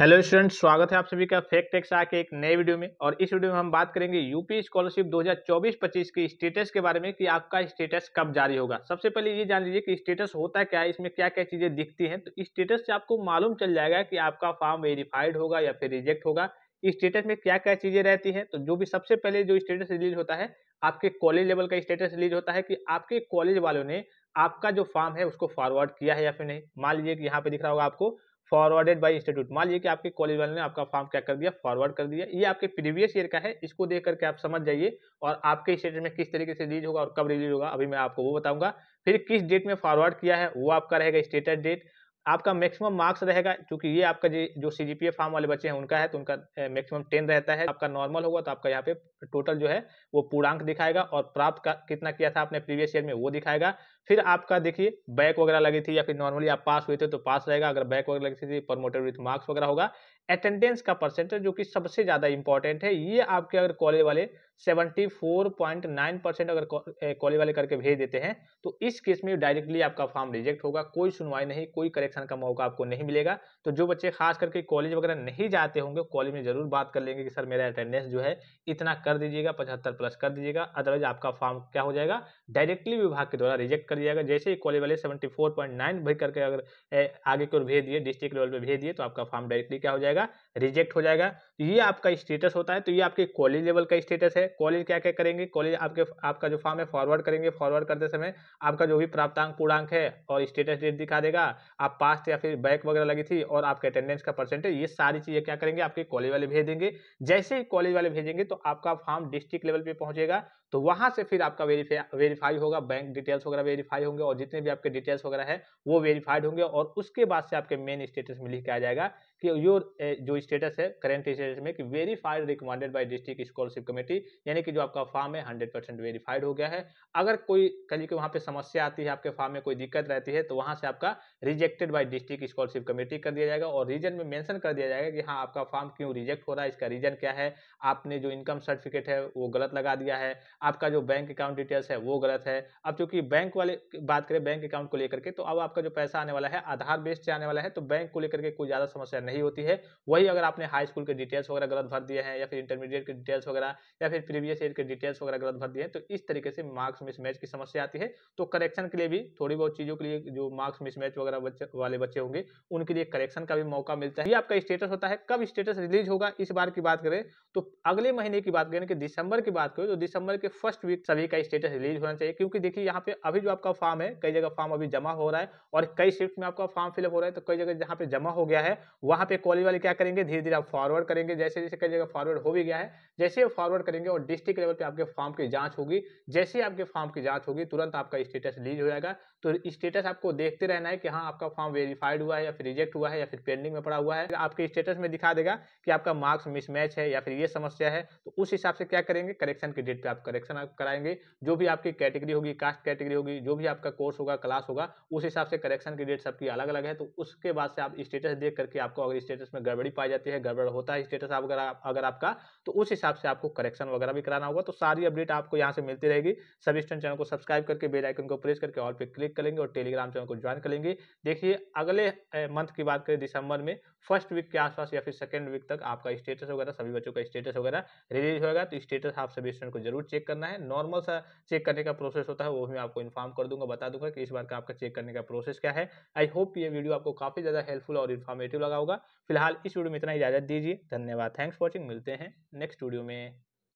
hello students स्वागत है आप सभी का फेक टेक्स आके एक नए वीडियो में और इस वीडियो में हम बात करेंगे यूपी स्कॉलरशिप 2024-25 की स्टेटस के बारे में कि आपका स्टेटस कब जारी होगा सबसे पहले ये जान लीजिए कि स्टेटस होता क्या है इसमें क्या क्या चीज़ें दिखती हैं तो स्टेटस से आपको मालूम चल जाएगा कि आपका फॉर्म वेरीफाइड होगा या फिर रिजेक्ट होगा स्टेटस में क्या क्या चीज़ें रहती हैं तो जो भी सबसे पहले जो स्टेटस रिलीज होता है आपके कॉलेज लेवल का स्टेटस रिलीज होता है कि आपके कॉलेज वालों ने आपका जो फॉर्म है उसको फॉरवर्ड किया है या फिर नहीं मान लीजिए कि यहाँ पे दिख रहा होगा आपको फॉरवर्डेड बाई इंस्टीट्यूट मान लीजिए कि आपके कॉलेज वाले ने आपका फॉर्म क्या कर दिया फॉरवर्ड कर दिया ये आपके प्रीवियस ईयर का है इसको देख करके आप समझ जाइए और आपके स्टेट में किस तरीके से रिलीज होगा और कब रिलीज होगा अभी मैं आपको वो बताऊंगा फिर किस डेट में फॉरवर्ड किया है वो आपका रहेगा स्टेटस डेट आपका मैक्सिमम मार्क्स रहेगा क्योंकि ये आपका जो सी जी पी फार्म वाले बच्चे हैं उनका है तो उनका मैक्सिमम टेन रहता है आपका नॉर्मल होगा तो आपका यहाँ पे टोटल जो है वो पूर्णांक दिखाएगा और प्राप्त का कितना किया था आपने प्रीवियस ईयर में वो दिखाएगा फिर आपका देखिए बैक वगैरह लगी थी या फिर नॉर्मली आप पास हुए थे तो पास रहेगा अगर बैक वगैरह लगी थी प्रमोटेड विथ मार्क्स वगैरह होगा अटेंडेंस का परसेंटेज जो कि सबसे ज़्यादा इंपॉर्टेंट है ये आपके अगर कॉलेज वाले 74.9 परसेंट अगर कॉलेज वाले करके भेज देते हैं तो इस केस में डायरेक्टली आपका फॉर्म रिजेक्ट होगा कोई सुनवाई नहीं कोई करेक्शन का मौका आपको नहीं मिलेगा तो जो बच्चे खास करके कॉलेज वगैरह नहीं जाते होंगे कॉलेज में जरूर बात कर लेंगे कि सर मेरा अटेंडेंस जो है इतना कर दीजिएगा पचहत्तर प्लस कर दीजिएगा अदरवाइज आपका फॉर्म क्या हो जाएगा डायरेक्टली विभाग के द्वारा रिजेक्ट कर दिया जाएगा जैसे ही कॉलेज वाले सेवेंटी फोर करके अगर आगे की ओर भेज दिए डिस्ट्रिक्ट लेवल पर भेज दिए तो आपका फॉर्म डायरेक्टली क्या हो जाएगा जाएगा रिजेक्ट हो जाएगा तो ये आपका स्टेटस होता है तो ये आपके कॉलेज लेवल का स्टेटस है कॉलेज क्या क्या करेंगे कॉलेज आपके आपका जो फॉर्म है फॉरवर्ड करेंगे फॉरवर्ड करते समय आपका जो भी प्राप्तांक पूर्णांक है और स्टेटस डेट दिखा देगा आप पास या फिर बैक वगैरह लगी थी और आपके अटेंडेंस का परसेंटेज ये सारी चीज़ें क्या करेंगे आपके कॉलेज वाले भेज देंगे जैसे ही कॉलेज वाले भेजेंगे तो आपका फॉर्म डिस्ट्रिक्ट लेवल पर पहुंचेगा तो वहाँ से फिर आपका वेरीफाई होगा बैंक डिटेल्स वगैरह वेरीफाई होंगे और जितने भी आपके डिटेल्स वगैरह है वो वेरीफाइड होंगे और उसके बाद से आपके मेन स्टेटस में लिख के आ जाएगा कि योर जो स्टेटस है करेंट स्टेटस में कि verified recommended by district scholarship committee यानी कि जो आपका फॉर्म है हंड्रेड परसेंट वेरीफाइड हो गया है अगर कोई कहीं वहाँ पे समस्या आती है आपके फॉर्म में कोई दिक्कत रहती है तो वहाँ से आपका rejected by district scholarship committee कर दिया जाएगा और रीजन में मैंशन कर दिया जाएगा कि हाँ आपका फॉर्म क्यों रिजेक्ट हो रहा है इसका रीजन क्या है आपने जो इनकम सर्टिफिकेट है वो गलत लगा दिया है आपका जो बैंक अकाउंट डिटेल्स है वो गलत है अब चूंकि बैंक वाले बात करें बैंक अकाउंट को लेकर के तो अब आपका जो पैसा आने वाला है आधार बेस्ड से आने वाला है तो बैंक को लेकर के कोई ज़्यादा समस्या नहीं होती है वही अगर आपने हाई स्कूल के डिटेल्स वगैरह गलत भर दिए हैं या फिर इंटरमीडिएट के डिटेल्स वगैरह या फिर प्रीवियस ईयर के डिटेल्स वगैरह गलत भर दिए हैं तो इस तरीके से मार्क्स मिसमैच की समस्या आती है तो करेक्शन के लिए भी थोड़ी बहुत चीज़ों के लिए जो मार्क्स मिसमैच वगैरह वाले बच्चे होंगे उनके लिए करेक्शन का भी मौका मिलता है ये आपका स्टेटस होता है कब स्टेटस रिलीज होगा इस बार की बात करें तो अगले महीने की बात करें कि दिसंबर की बात करें तो दिसंबर के फर्स्ट वीक सभी का स्टेटस रिलीज होना चाहिए क्योंकि देखिए यहाँ पे अभी जो आपका फॉर्म है कई जगह फॉर्म अभी जमा हो रहा है और कई शिफ्ट में आपका फॉर्म फिलअप हो रहा है तो कई जगह जहाँ पे जमा हो गया है वहाँ पे कॉलेज वाले फिर क्या करेंगे धीरे धीरे आप फॉरवर्ड करेंगे जैसे जैसे कई जगह फॉरवर्ड हो भी गया है जैसे आप फॉरवर्ड करेंगे और डिस्ट्रिक्ट लेवल पे आपके फॉर्म की जांच होगी जैसे ही आपके फॉर्म की जांच होगी तुरंत आपका स्टेटस लीज हो जाएगा तो स्टेटस आपको देखते रहना है कि हाँ आपका फॉर्म वेरीफाइड हुआ है या फिर रिजेक्ट हुआ है या फिर पेंडिंग में पड़ा हुआ है आपके स्टेटस में दिखा देगा कि आपका मार्क्स मिसमैच है या फिर ये समस्या है तो उस हिसाब से क्या करेंगे करेक्शन की डेट पर आप करेक्शन आप कराएंगे जो भी आपकी कैटेगरी होगी कास्ट कैटेगरी होगी जो भी आपका कोर्स होगा क्लास होगा उस हिसाब से करेक्शन की डेट सबकी अलग अलग है तो उसके बाद से आप स्टेटस देख करके आपको अगर स्टेटस में गड़बड़ी पाई जाती है गड़बड़ होता है स्टेटस अगर अगर आपका तो उस हिसाब से आपको करेक्शन वगैरह भी कराना होगा तो सारी अपडेट आपको यहाँ से मिलती रहेगी सभी स्टैंड चैनल को सब्सक्राइब करके बेल आइकन को प्रेस करके और पे क्लिक क्लिक करेंगे और टेलीग्राम चैनल को ज्वाइन करेंगे देखिए अगले मंथ की बात करें दिसंबर में फर्स्ट वीक के आसपास या फिर सेकेंड वीक तक आपका स्टेटस वगैरह सभी बच्चों का स्टेटस वगैरह रिलीज होगा तो स्टेटस आप सभी स्टूडेंट को जरूर चेक करना है नॉर्मल सा चेक करने का प्रोसेस होता है वो भी मैं आपको इन्फॉर्म कर दूंगा बता दूंगा कि इस बार का आपका चेक करने का प्रोसेस क्या है आई होप ये वीडियो आपको काफी ज्यादा हेल्पफुल और इन्फॉर्मेटिव लगा होगा फिलहाल इस वीडियो में इतना इजाजत दीजिए धन्यवाद थैंक्स वॉचिंग मिलते हैं नेक्स्ट वीडियो में